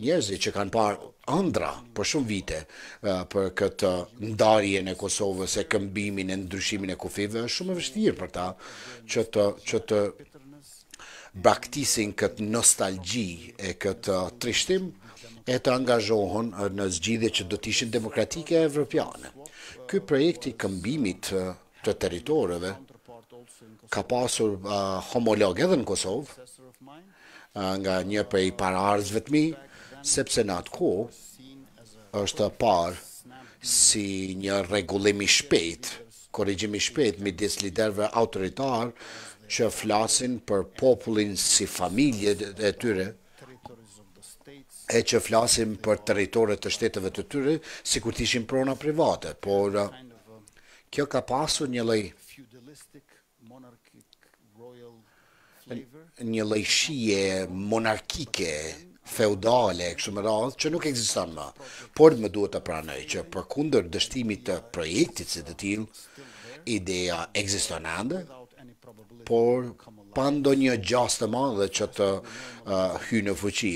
Njerëzi që kanë parë ëndra për shumë vite për këtë ndarje në Kosovës e këmbimin e ndryshimin e kufive, është shumë e vështirë për ta që të, që të braktisin këtë nostalgji e këtë trishtim e të angazhohon në zgjidhe që do të ishin demokratike e evropiane. Ky projekt i këmbimit të territoreve ka pasur uh, homolog edhe në Kosovë, nga një prej para arzëve të mi, sepse në atë ku është parë si një regullimi shpejt, korrigjimi shpejt mi disë liderve autoritarë që flasin për popullin si familje dhe tyre, e që flasin për teritorit të shtetëve të tyre, si kur tishin prona private, por kjo ka pasu një lej një lejshie monarkike, feudale e kështu me radhë që nuk ekziston më. Por më duhet ta pranoj që përkundër dështimit të projektit së të tilë, ideja ekziston ende, por pa ndonjë gjastë të madhe që të uh, hyjë në fuqi.